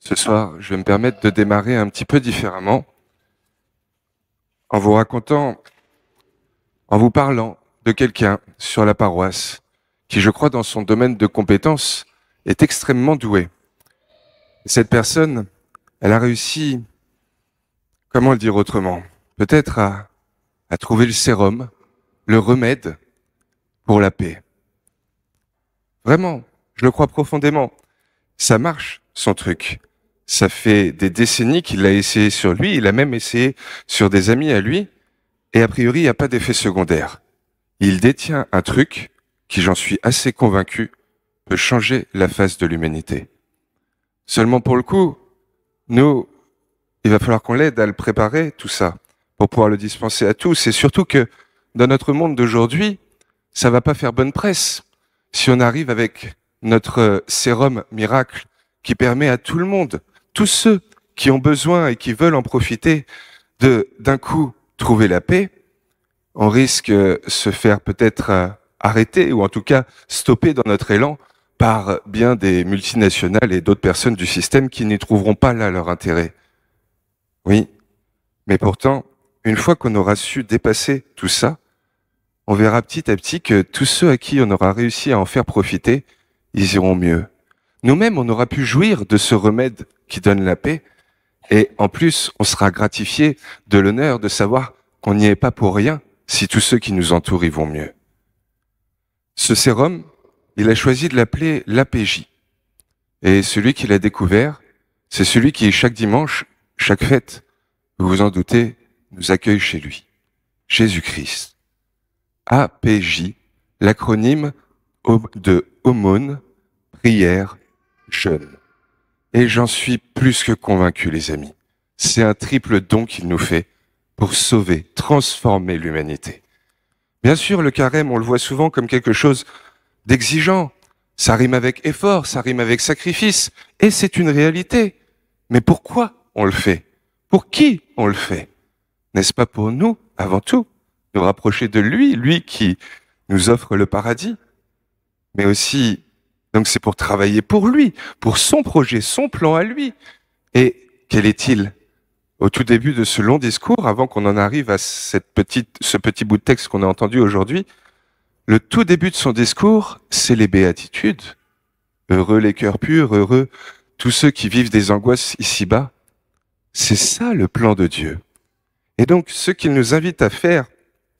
Ce soir, je vais me permettre de démarrer un petit peu différemment en vous racontant, en vous parlant de quelqu'un sur la paroisse qui, je crois, dans son domaine de compétences, est extrêmement doué. Cette personne, elle a réussi, comment le dire autrement, peut-être à, à trouver le sérum, le remède pour la paix. Vraiment, je le crois profondément. Ça marche, son truc. Ça fait des décennies qu'il l'a essayé sur lui, il a même essayé sur des amis à lui, et a priori, il n'y a pas d'effet secondaire. Il détient un truc qui, j'en suis assez convaincu, peut changer la face de l'humanité. Seulement pour le coup, nous, il va falloir qu'on l'aide à le préparer, tout ça, pour pouvoir le dispenser à tous. Et surtout que, dans notre monde d'aujourd'hui, ça va pas faire bonne presse si on arrive avec notre euh, sérum miracle qui permet à tout le monde tous ceux qui ont besoin et qui veulent en profiter de d'un coup trouver la paix, on risque se faire peut-être euh, arrêter ou en tout cas stopper dans notre élan par bien des multinationales et d'autres personnes du système qui n'y trouveront pas là leur intérêt. Oui, mais pourtant, une fois qu'on aura su dépasser tout ça, on verra petit à petit que tous ceux à qui on aura réussi à en faire profiter, ils iront mieux nous-mêmes, on aura pu jouir de ce remède qui donne la paix. Et en plus, on sera gratifié de l'honneur de savoir qu'on n'y est pas pour rien si tous ceux qui nous entourent y vont mieux. Ce sérum, il a choisi de l'appeler l'APJ. Et celui qui l'a découvert, c'est celui qui, chaque dimanche, chaque fête, vous vous en doutez, nous accueille chez lui. Jésus-Christ. APJ, l'acronyme de aumône, prière, jeune. Et j'en suis plus que convaincu, les amis. C'est un triple don qu'il nous fait pour sauver, transformer l'humanité. Bien sûr, le carême, on le voit souvent comme quelque chose d'exigeant. Ça rime avec effort, ça rime avec sacrifice, et c'est une réalité. Mais pourquoi on le fait Pour qui on le fait N'est-ce pas pour nous, avant tout, nous rapprocher de lui, lui qui nous offre le paradis, mais aussi donc c'est pour travailler pour lui, pour son projet, son plan à lui. Et quel est-il Au tout début de ce long discours, avant qu'on en arrive à cette petite, ce petit bout de texte qu'on a entendu aujourd'hui, le tout début de son discours, c'est les béatitudes. Heureux les cœurs purs, heureux tous ceux qui vivent des angoisses ici-bas. C'est ça le plan de Dieu. Et donc ce qu'il nous invite à faire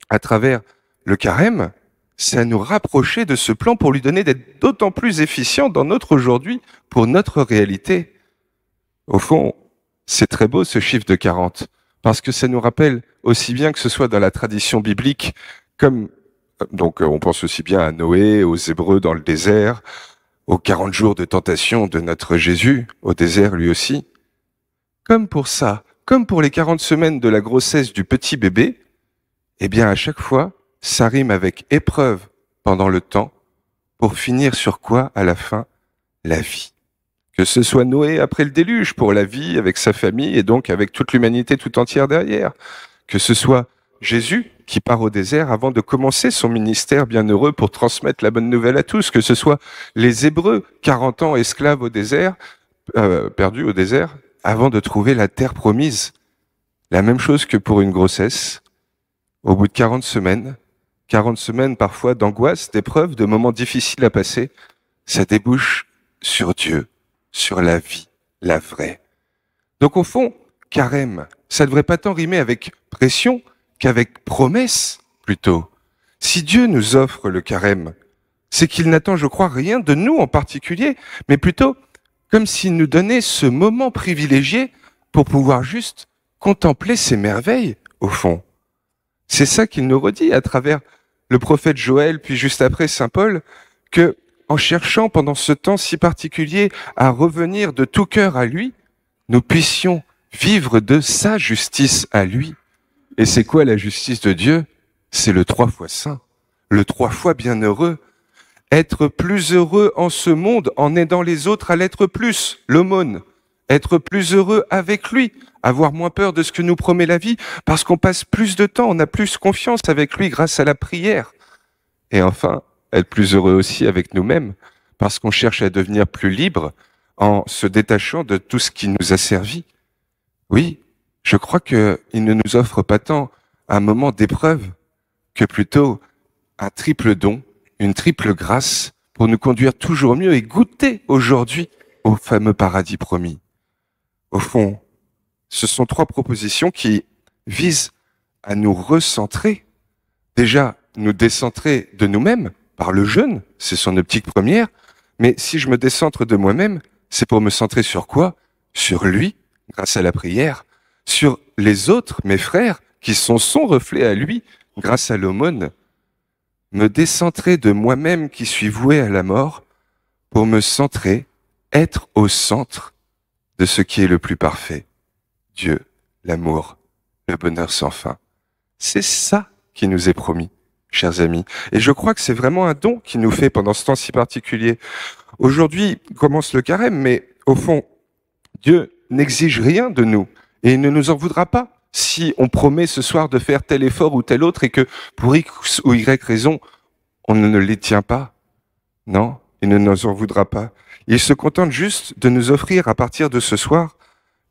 à travers le carême, c'est à nous rapprocher de ce plan pour lui donner d'être d'autant plus efficient dans notre aujourd'hui, pour notre réalité. Au fond, c'est très beau ce chiffre de 40, parce que ça nous rappelle aussi bien que ce soit dans la tradition biblique, comme donc euh, on pense aussi bien à Noé, aux Hébreux dans le désert, aux 40 jours de tentation de notre Jésus au désert lui aussi. Comme pour ça, comme pour les 40 semaines de la grossesse du petit bébé, et eh bien à chaque fois, ça rime avec épreuve pendant le temps, pour finir sur quoi, à la fin, la vie. Que ce soit Noé après le déluge, pour la vie, avec sa famille, et donc avec toute l'humanité tout entière derrière. Que ce soit Jésus qui part au désert avant de commencer son ministère bienheureux pour transmettre la bonne nouvelle à tous, que ce soit les Hébreux, 40 ans esclaves au désert, euh, perdus au désert, avant de trouver la terre promise. La même chose que pour une grossesse. Au bout de 40 semaines, 40 semaines parfois d'angoisse, d'épreuves, de moments difficiles à passer, ça débouche sur Dieu, sur la vie, la vraie. Donc au fond, carême, ça ne devrait pas tant rimer avec pression qu'avec promesse, plutôt. Si Dieu nous offre le carême, c'est qu'il n'attend, je crois, rien de nous en particulier, mais plutôt comme s'il nous donnait ce moment privilégié pour pouvoir juste contempler ses merveilles, au fond. C'est ça qu'il nous redit à travers le prophète Joël, puis juste après Saint Paul, que en cherchant pendant ce temps si particulier à revenir de tout cœur à lui, nous puissions vivre de sa justice à lui. Et c'est quoi la justice de Dieu C'est le trois fois saint, le trois fois bienheureux. Être plus heureux en ce monde en aidant les autres à l'être plus, l'aumône être plus heureux avec lui, avoir moins peur de ce que nous promet la vie, parce qu'on passe plus de temps, on a plus confiance avec lui grâce à la prière. Et enfin, être plus heureux aussi avec nous-mêmes, parce qu'on cherche à devenir plus libre en se détachant de tout ce qui nous a servi. Oui, je crois qu'il ne nous offre pas tant un moment d'épreuve que plutôt un triple don, une triple grâce pour nous conduire toujours mieux et goûter aujourd'hui au fameux paradis promis au fond, ce sont trois propositions qui visent à nous recentrer, déjà nous décentrer de nous-mêmes par le jeûne, c'est son optique première, mais si je me décentre de moi-même, c'est pour me centrer sur quoi Sur lui, grâce à la prière, sur les autres, mes frères, qui sont son reflet à lui, grâce à l'aumône. Me décentrer de moi-même qui suis voué à la mort, pour me centrer, être au centre de ce qui est le plus parfait, Dieu, l'amour, le bonheur sans fin. C'est ça qui nous est promis, chers amis. Et je crois que c'est vraiment un don qui nous fait pendant ce temps si particulier. Aujourd'hui commence le carême, mais au fond, Dieu n'exige rien de nous et il ne nous en voudra pas si on promet ce soir de faire tel effort ou tel autre et que pour X ou Y raison, on ne les tient pas. Non, il ne nous en voudra pas. Il se contente juste de nous offrir à partir de ce soir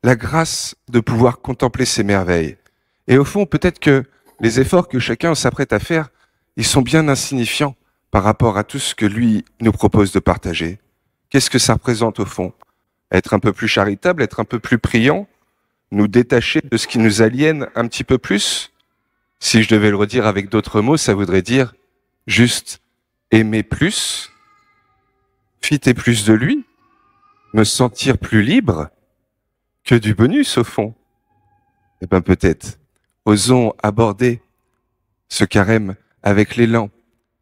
la grâce de pouvoir contempler ses merveilles. Et au fond, peut-être que les efforts que chacun s'apprête à faire, ils sont bien insignifiants par rapport à tout ce que lui nous propose de partager. Qu'est-ce que ça représente au fond Être un peu plus charitable, être un peu plus priant, nous détacher de ce qui nous aliène un petit peu plus Si je devais le redire avec d'autres mots, ça voudrait dire juste aimer plus, et plus de lui, me sentir plus libre que du bonus au fond Eh bien peut-être, osons aborder ce carême avec l'élan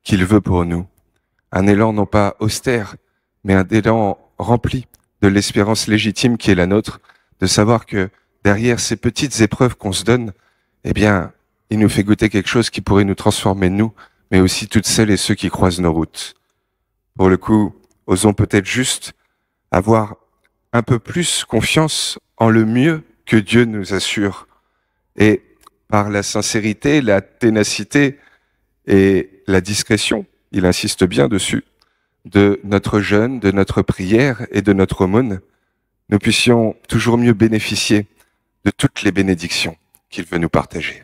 qu'il veut pour nous. Un élan non pas austère, mais un élan rempli de l'espérance légitime qui est la nôtre, de savoir que derrière ces petites épreuves qu'on se donne, eh bien, il nous fait goûter quelque chose qui pourrait nous transformer nous, mais aussi toutes celles et ceux qui croisent nos routes. Pour le coup, Osons peut-être juste avoir un peu plus confiance en le mieux que Dieu nous assure. Et par la sincérité, la ténacité et la discrétion, il insiste bien dessus, de notre jeûne, de notre prière et de notre aumône, nous puissions toujours mieux bénéficier de toutes les bénédictions qu'il veut nous partager.